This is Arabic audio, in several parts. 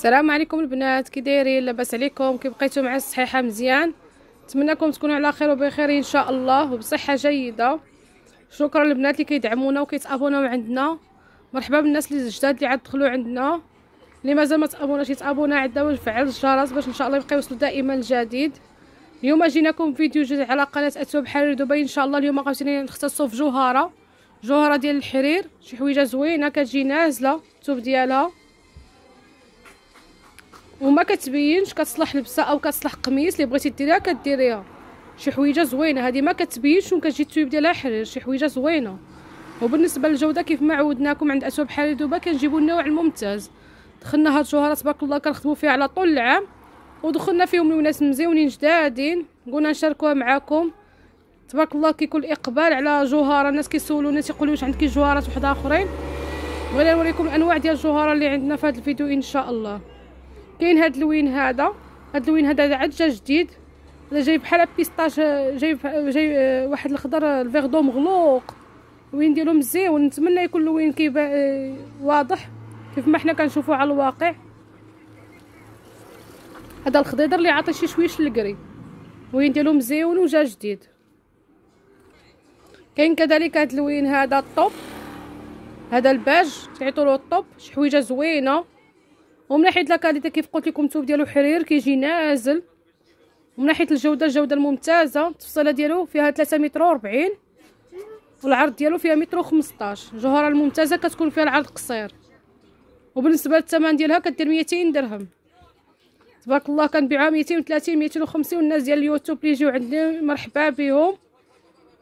السلام عليكم البنات كي دايرين لاباس عليكم كي بقيتو مع الصحيحه مزيان نتمنىكم تكونوا على خير وبخير ان شاء الله وبصحه جيده شكرا للبنات اللي كيدعمونا وكيتابوناو عندنا مرحبا بالناس اللي جداد اللي عاد دخلوا عندنا اللي مازال ما تابوناش يتابونا عندنا وفعل الجرس باش ان شاء الله يبقى يوصلوا دائما الجديد اليوم جيناكم فيديو جديد على قناه اتوب حرير دبي ان شاء الله اليوم غادي نختصوا في جوهره جوهره ديال الحرير شي حويجه زوينه كتجي نازله الثوب ديالها وما كتبينش كتصلح لبسه او كتصلح قميص اللي بغيتي ديريها كديريها شي حويجه زوينه هذه ما كتبينش وكتجي التويب ديالها حرير شي حويجه زوينه وبالنسبه للجوده كيف ما عودناكم عند اسواق بحال دوبا كنجيبوا النوع الممتاز دخلنا هاد الشهره تبارك الله كنخدموا فيها على طول العام ودخلنا فيهم لوناس مزيونين جدادين قلنا نشاركوها معاكم تبارك الله كيكون الاقبال على جوهره الناس كيسولوا الناس يقولوا واش عندك جوهرات وحده اخرين بغينا نوريكم الانواع ديال الجوهره اللي عندنا في هذا الفيديو ان شاء الله كاين هاد اللوين هذا هاد اللوين هذا عاد جا جديد هذا جاي بحال بيستاج جاي جاي آه، واحد الخضر آه، الفيغدو مغلوق وين ديالو مزيون نتمنى يكون اللوين كيبان آه، واضح كيف ما حنا كنشوفو على الواقع هذا الخضيضر اللي عاطي شي شويش للقري وين ديالو مزيون وجا جديد كاين كذلك هاد اللوين هذا الطوب هذا الباج تعيطوا له الطوب شي حويجه زوينه ومن ناحيه لاكاليتي كيف قلت لكم الثوب ديالو حرير كيجي نازل ومن ناحيه الجوده الجوده الممتازه التفصيله ديالو فيها 3 متر و40 والعرض ديالو فيها متر و15 جوهره الممتازه كتكون فيها العرض قصير وبالنسبه للثمن ديالها كدير 200 درهم تبارك الله كنبيعها 230 250 والناس ديال اليوتيوب اللي يجيو عندنا مرحبا بهم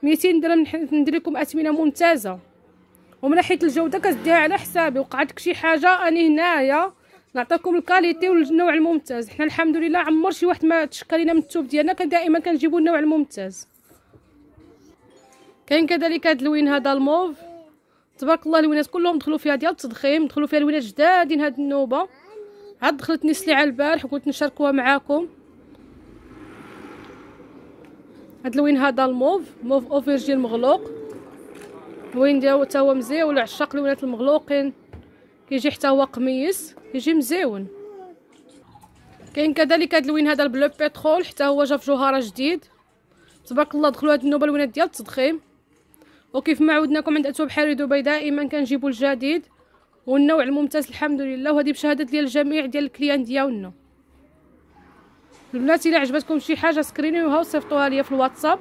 200 درهم ندير لكم اثمنه ممتازه ومن ناحيه الجوده كديها على حسابي وقعت شي حاجه اني هنايا نعطيكم الكاليتي والنوع الممتاز حنا الحمد لله عمر شي واحد ما تشكى لينا من الثوب ديالنا كان دائما كنجيبوا النوع الممتاز كاين كذلك هذا اللون هذا الموف تبارك الله الوينات كلهم دخلوا فيها ديال التضخيم دخلوا فيها الوينات جدادين هاد النوبه عاد نسلي على البارح وقلت نشاركوها معاكم هاد اللون هذا الموف موف اوفيرجي مغلوق لوين ديالو تا هو مزيان ولا عشاق الوينات المغلوقين كيجي حتى هو قميص يجي مزيون كاين كذلك هذا اللون هذا البلو بترول حتى هو جا في جوهره جديد تبارك الله دخلوا هذه النوبه الوينات ديال التضخيم وكيف ما عودناكم عند اتوب حاري دبي دائما كنجيبوا الجديد والنوع الممتاز الحمد لله وهذه بشهاده ديال الجميع ديال الكليان ديالنا البنات الا عجبتكم شي حاجه سكرينيوها وصيفطوها ليا في الواتساب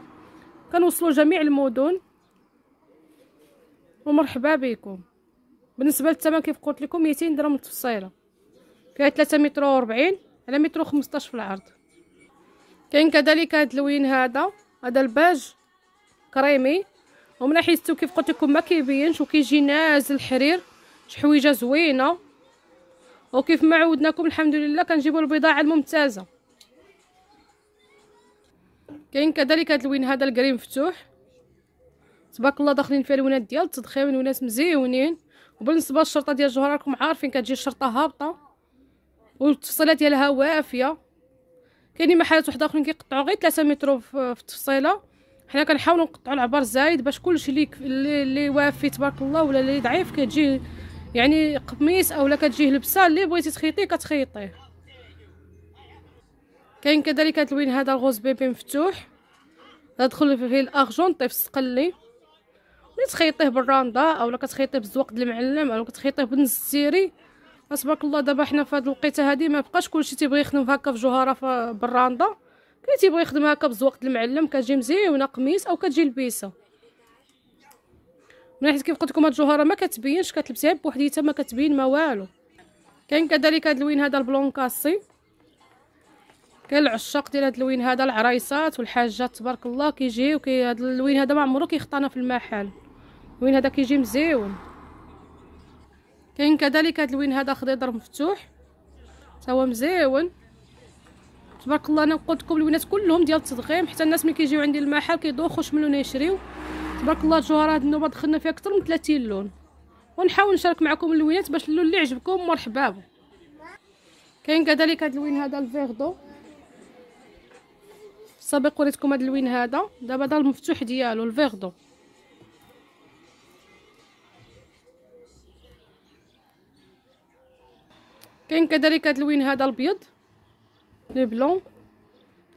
كنوصلوا جميع المدن ومرحبا بكم بالنسبه للثمن كيف قلت لكم 200 درهم التفصيله فيها 3 متر و40 على متر و15 في العرض كاين كذلك هذا اللون هذا هذا الباج كريمي ومن حيث كيف قلت لكم ما كيبينش وكيجي نازل الحرير شي حويجه زوينه وكيف ما عودناكم الحمد لله كنجيبوا البضاعه الممتازه كاين كذلك هذا اللون هذا الكريم مفتوح تبارك الله داخلين فيه لونات ديال التضخيم لونات مزيونين وبالنسبه للشرطه ديال الجهره راكم عارفين كتجي الشرطه هابطه والتفصيلات ديالها وافيه كاينين محلات وحده اخرين كيقطعوا غير 3 متر في التفصيله حنا كنحاولوا نقطعوا العبار زايد باش كلشي اللي اللي وافي تبارك الله ولا اللي ضعيف كتجي يعني قميص اولا كتجيه لبسه اللي بغيتي تخيطيه كتخيطيه كاين كذلك هاد الوين هذا الغوز بيبي مفتوح تدخل فيه الارجون طيف السقلي ملي تخيطيه بالراندا اولا كتخيطيه بالزوق د المعلم اولا كتخيطيه بنز السيري تبارك الله دابا حنا في هاد الوقيته هادي ما بقاش كلشي تيبغي يخدم هكا في جوهره بالراندا كاين تيبغي يخدم هكا بالزوق د المعلم كتجي مزيونه قميص او كتجي لبيسه من حيت كيف قلت لكم هاد الجوهره ما كتبينش كتلبسيها بوحديتها ما كتبين ما والو كاين كذلك هاد اللوين هذا البلون كاسي كاين العشاق ديال هاد اللوين هذا العرايسات والحاجات تبارك الله كيجيو كي هاد اللوين هذا ما عمرو كيخطانا في المحل وين هذا كيجي مزيون كاين كذلك هذا الوين هذا خضيضر مفتوح حتى هو مزيون تبارك الله انا قلت لكم الوينات كلهم ديال التضخيم حتى الناس ملي كيجيو عندي المحل كيدوخوا شملونا يشريو تبارك الله الجوهره هاد النوبه دخلنا فيها اكثر من 30 لون ونحاول نشارك معكم الوينات باش اللون اللي عجبكم مرحبا به كاين كذلك هاد الوين هذا الفيغدو سابق وريتكم هاد الوين هذا دابا هذا المفتوح ديالو الفيغدو كاين كذلك هذا اللوين هذا الابيض لي بلون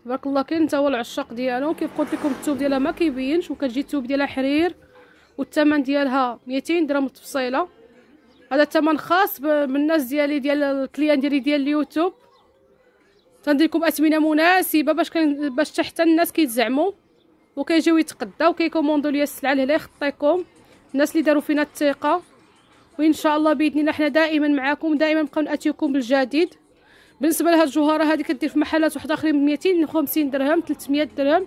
تبارك الله كاين تا هو العشاق ديالو كيف قلت لكم الثوب ديالها ما كيبينش وكتجي الثوب ديالها حرير والثمن ديالها 200 درهم التفصيله هذا الثمن خاص بالناس ديالي ديال الكليان ديالي ديال اليوتيوب تندير لكم اثمنه مناسبه باش كان باش حتى الناس كيتزعموا وكيجيو يتقداو وكيكوموندو ليا السلعه لهلا يخطيكم الناس اللي داروا فينا الثقه وان شاء الله باذن الله حنا دائما معاكم دائما نبقاو ناتيكم بالجديد بالنسبه لهاد الجوهره هذه كدير في محلات واحد اخرين ب 250 درهم 300 درهم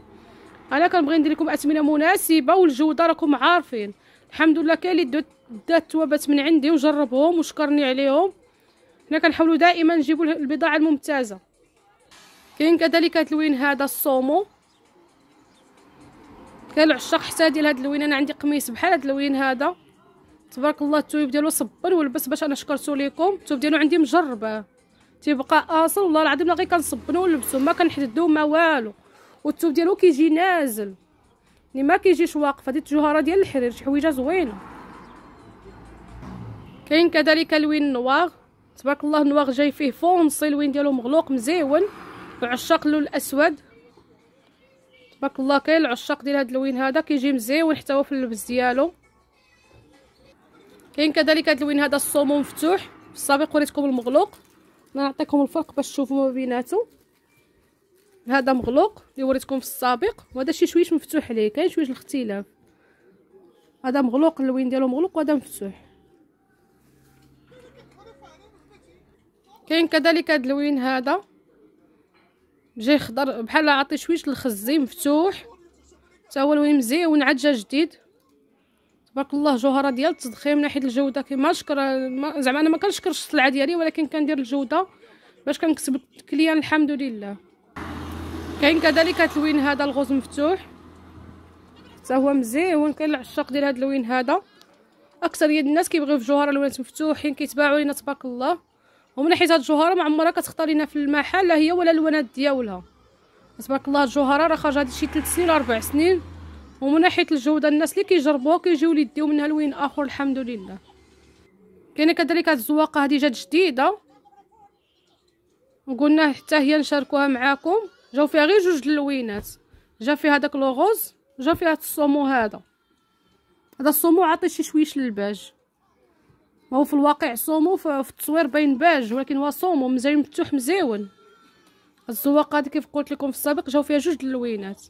انا كنبغي ندير لكم اثمنه مناسبه والجوده راكم عارفين الحمد لله كاين اللي دات توابات من عندي وجربهم وشكرني عليهم حنا كنحاولوا دائما نجيبوا البضاعه الممتازه كاين كذلك هاد اللوين هذا الصومو العشاق حتى ديال هاد اللوين انا عندي قميص بحال هاد اللوين هذا تبارك الله التويب ديالو صبر ولبس باش انا شكرتو ليكم التويب ديالو عندي مجربه تيبقى اصل والله العظيم غير كنصبنو ونلبسو ما كنحددو ما والو والتوب ديالو كيجي نازل يعني ما كيجيش واقف هذه الجوهره ديال الحرير شي حويجه زوينه كاين كذلك الوين نوار تبارك الله النوار جاي فيه فونسي الوين ديالو مغلوق مزيون عشاق اللون الاسود تبارك الله كاين العشاق ديال هذا الوين هذا كيجي مزيون حتى هو في اللبس ديالو كاين كذلك هذا اللون هذا الصومون مفتوح في السابق وريتكم المغلوق نعطيكم الفرق باش تشوفوا ما بيناتهم هذا مغلوق اللي وريتكم في السابق وهذا شي شويش مفتوح عليه كاين شويش الاختلاف هذا مغلوق اللوين ديالو مغلوق وهذا مفتوح كاين كذلك هذا اللوين هذا جاي خضر بحال عاطي شويش الخزي مفتوح حتى هو لون مزيون عاد جا جديد تبارك الله جوهره ديال التضخيم من ناحيه الجوده كما نشكر زعما انا ما كنشكرش السلعه ديالي ولكن كندير الجوده باش كنكسب الكليان الحمد لله كاين كذلك هذا هذا الغوز مفتوح حتى هو مزيون كاين العشاق ديال هذا اللون هذا يد الناس كيبغيو في جوهره الوانات مفتوحين كيتباعوا لنا تبارك الله ومن ناحيه هاد الجوهره ما عمرها كتختار لينا في المحل لا هي ولا الوانات ديالها تبارك الله الجوهره راه خرج هاد شي 3 سنين ولا 4 سنين ومن ناحيه الجوده الناس اللي كيجربوها كيجيو يديو منها لوين اخر الحمد لله كاينه كذلك هاد الزواقه هادي جات جديده وقلنا حتى هي نشاركوها معاكم جاو فيها غير جوج اللوينات جا فيها داك لوغوز جا فيها الصومو هذا هذا الصومو عاطي شي شويش للباج هو في الواقع صومو في التصوير باين باج ولكن هو صومو مزيان مفتوح مزيون الزواقه هذه كيف قلت لكم في السابق جاو فيها جوج اللوينات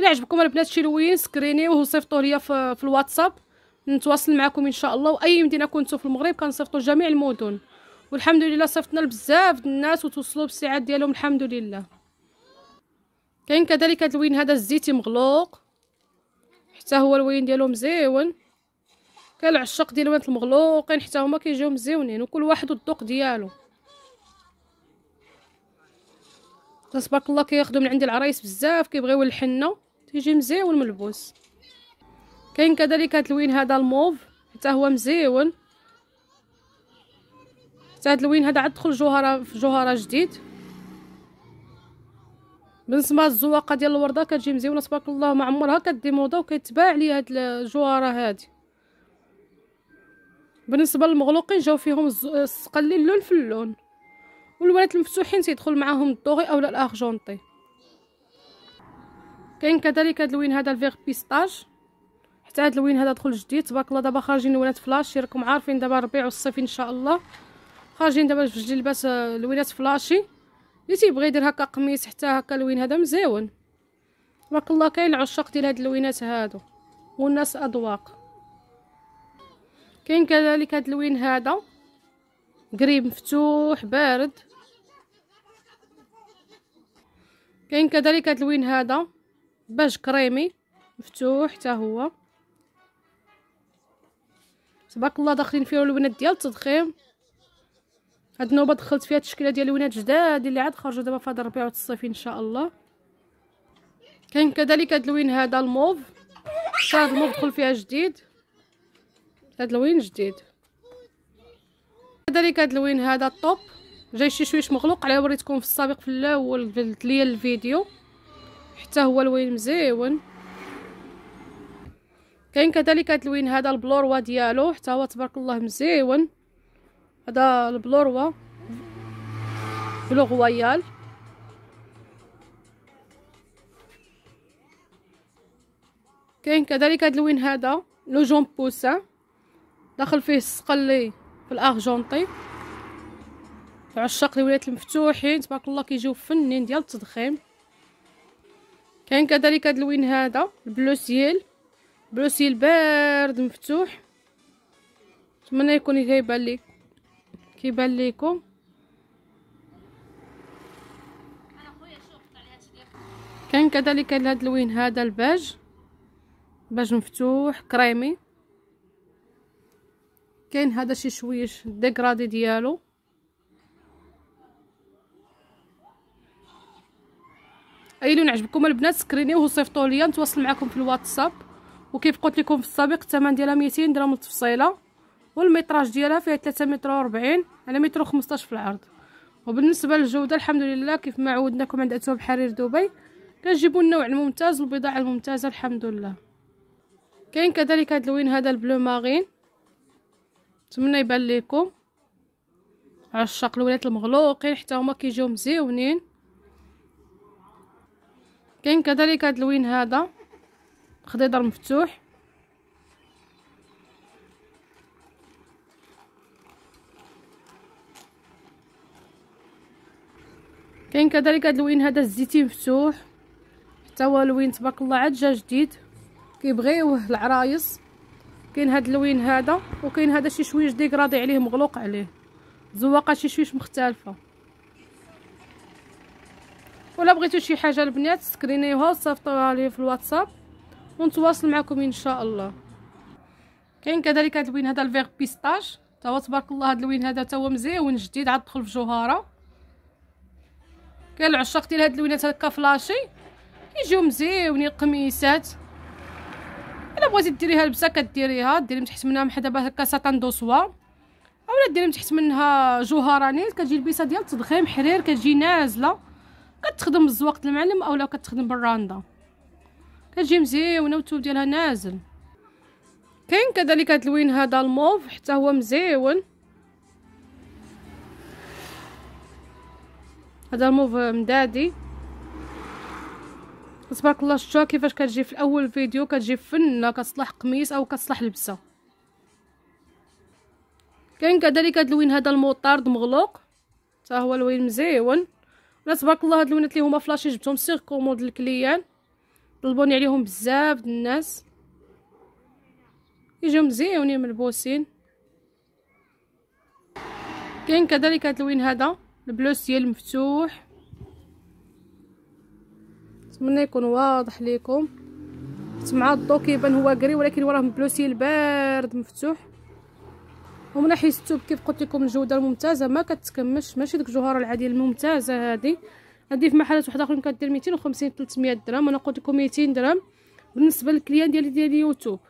الا عجبكم البنات شي لوين سكرينيوه وصيفطوه ليا في, في الواتساب نتواصل معكم ان شاء الله واي مدينه كنتو في المغرب كنصيفطوا جميع المدن والحمد لله صيفطنا لبزاف الناس وتوصلوا بالساعات ديالهم الحمد لله كاين كذلك هذا الوين هذا الزيتي مغلوق حتى هو الوين ديالو مزيون كاين العشاق ديال الوين المغلوقين حتى هما كيجيو مزيونين وكل واحد والذوق ديالو تبارك الله كيخدم من عند العرايس بزاف كيبغيو الحنه يجي مزيون ملبوس كاين كذلك هاد اللون هذا الموف حتى هو مزيون حتى هاد اللون هذا عاد دخل جوهره في جوهره جديد بالنسبة الزواقه ديال الورده كتجي مزيونه تبارك الله ما عمرها كدي موضه وكيتباع ليا هاد الجوهره هادي بالنسبه للمغلوقين جاو فيهم السقلي اللون في اللون والولاد المفتوحين تيدخل معاهم الدوغي اولا الارجونطي كاين كذلك هاد اللون هذا الفيغ بيستاج حتى هاد اللون هذا دخل جديد تبارك الله دابا خارجين لونات فلاشي راكم عارفين دابا الربيع والصيف ان شاء الله خارجين دابا في لباس آه، لوينات فلاشي اللي تيبغي يدير هكا قميص حتى هكا اللون هذا مزيون تبارك الله كاين العشاق ديال هاد اللوينات هادو والناس اذواق كاين كذلك هاد اللون هذا قريب مفتوح بارد كاين كذلك هاد اللون هذا باج كريمي مفتوح حتى هو تبارك الله داخلين فيه لونات ديال التضخيم هاد النوبه دخلت فيها التشكيله ديال لونات جداد اللي عاد خرجوا دابا في هاد الربيع والصيف ان شاء الله كاين كذلك هاد اللوين هذا الموف هاد الموف دخل فيها جديد هاد اللوين جديد كذلك هاد اللوين هذا الطوب جاي شي شويش مغلوق على وريتكم في السابق في الاول في الفيديو حتى هو لوين مزيون كاين كذلك هاد اللون هذا البلوروا ديالو حتى هو تبارك الله مزيون هذا البلوروا بلو غويال كاين كذلك هاد اللون هذا لو جون بوسان داخل فيه السقلي في الارجنطي عشاق الولايات المفتوحين تبارك الله كيجيو فنين ديال التضخيم كاين كذلك هذا اللون هذا البلو سيل بلو بارد مفتوح نتمنى يكون كيبان لي كيبان ليكم كاين كذلك هذا اللون هذا الباج باج مفتوح كريمي كاين هذا شي شويش ديغرادي ديالو لون عجبكم البنات سكرينيوه وصيفطوا ليا نتواصل معكم في الواتساب وكيف قلت لكم في السابق الثمن ديالها 200 درهم التفصيله والميطراج ديالها فيها 3 متر و40 على متر و15 في العرض وبالنسبه للجوده الحمد لله كيف ما عودناكم عند اتوب حرير دبي كنجيبوا النوع الممتاز والبضاعه الممتازه الحمد لله كاين كذلك هذا اللون هذا البلو مارين نتمنى يبان لكم عشاق الولاد المغلوقين حتى هما كيجيو مزيونين كاين كذلك هاد اللوين هذا خضيضر مفتوح كاين كذلك هاد اللوين هذا الزيتي مفتوح حتى هو لون تبارك الله عاد جا جديد كيبغيوه العرايس كاين هاد اللوين هذا وكاين هذا شي شويش ديكرادي عليه مغلوق عليه زواقه شي شويش مختلفه ولا بغيتو شي حاجه البنات سكرينيوها وصيفطوها لي في الواتساب ونتواصل معكم ان شاء الله كاين كذلك هذا الوين هذا الفيغ بيستاج تا هو تبارك الله هذا الوين هذا تا هو مزيون جديد عاد دخل في جوهره كاين العشاق ديال هاد الوينات هكا فلاشي كيجيو مزيونين القميصات الا بغيتي ديريها لبسه كديريها ديري من تحت منها دابا هكا ساتان دوسوا اولا ديري من تحت منها جوهره نيل كتجي البيسه ديال تضخيم حرير كتجي نازله كتخدم الزواق المعلم اولا كتخدم بالراندا كتجي مزيونه والثوب ديالها نازل كاين كذلك هاد اللوين هذا الموف حتى هو مزيون هذا الموف مدادي تبارك الله شتوها كيفاش كتجي في الاول فيديو كتجي فنه كتصلح قميص او كتصلح لبسه كاين كذلك هاد اللوين هذا المطارد مغلوق حتى هو لون مزيون انا تبارك الله هاد الونات اللي هما فلاشي جبتهم سيغ كوموند للكليان طلبوني عليهم بزاف د الناس يجيو مزيونين ملبوسين كاين كذلك هاد اللون هذا البلوس ديال مفتوح نتمنى يكون واضح ليكم مع الضو كيبان هو قري ولكن وراه بلوسي بارد مفتوح ومن ناحيه الثوب كيف قلت لكم الجوده الممتازه ما كتكمش ماشي ديك الجوهره العاديه الممتازه هذه هذه في محلات وحدة اخرين كدير 250 300 درهم انا قلت لكم 200 درهم بالنسبه للكليان ديالي ديال اليوتيوب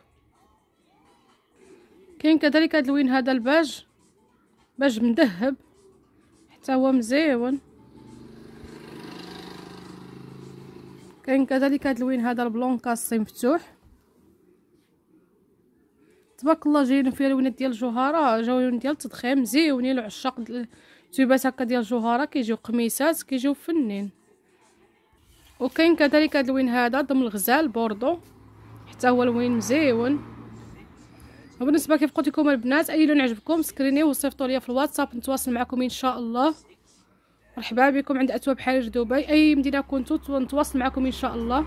كاين كذلك هذا اللون هذا الباج باج مذهب حتى هو مزيون كاين كذلك هذا اللون هذا البلون كاسي مفتوح تبارك الله جايين فيها لونات ديال الجوهره جاو لون ديال التضخيم زيونين العشاق تيبات هكا ديال الجوهره كيجيو قميصات كيجيو فنين وكاين كذلك هاد الوين هذا ضم الغزال بوردو حتى هو لون مزيون وبالنسبه كيف قلت لكم البنات اي لون عجبكم سكرينيه وصيفطوا ليا في الواتساب نتواصل معكم ان شاء الله مرحبا بكم عند اثواب حرير دبي اي مدينه كنتو نتواصل معكم ان شاء الله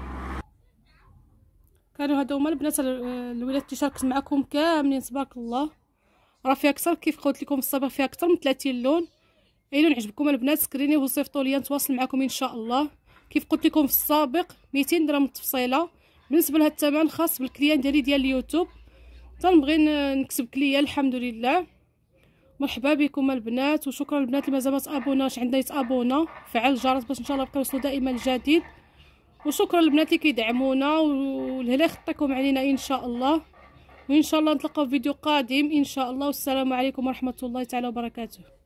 كانوا هادو هما البنات الولاد شاركت معكم كاملين تبارك الله راه فيها اكثر كيف قلت لكم الصباح فيها اكثر من 30 لون اي لون عجبكم البنات سكرينيه وصيفطوا لي نتواصل معكم ان شاء الله كيف قلت لكم في السابق 200 درهم التفصيله بالنسبه لهاد الثمن خاص بالكليان ديالي ديال اليوتيوب تنبغي نكسب كليان الحمد لله مرحبا بكم البنات وشكرا البنات اللي مازال ما تابوناش عندنا يتابونا فعل الجرس باش ان شاء الله يبقى يوصلوا دائما الجديد وشكرا البنات اللي كيدعمونا والهلا خطاكم علينا ان شاء الله وان شاء الله نتلاقاو في فيديو قادم ان شاء الله والسلام عليكم ورحمه الله تعالى وبركاته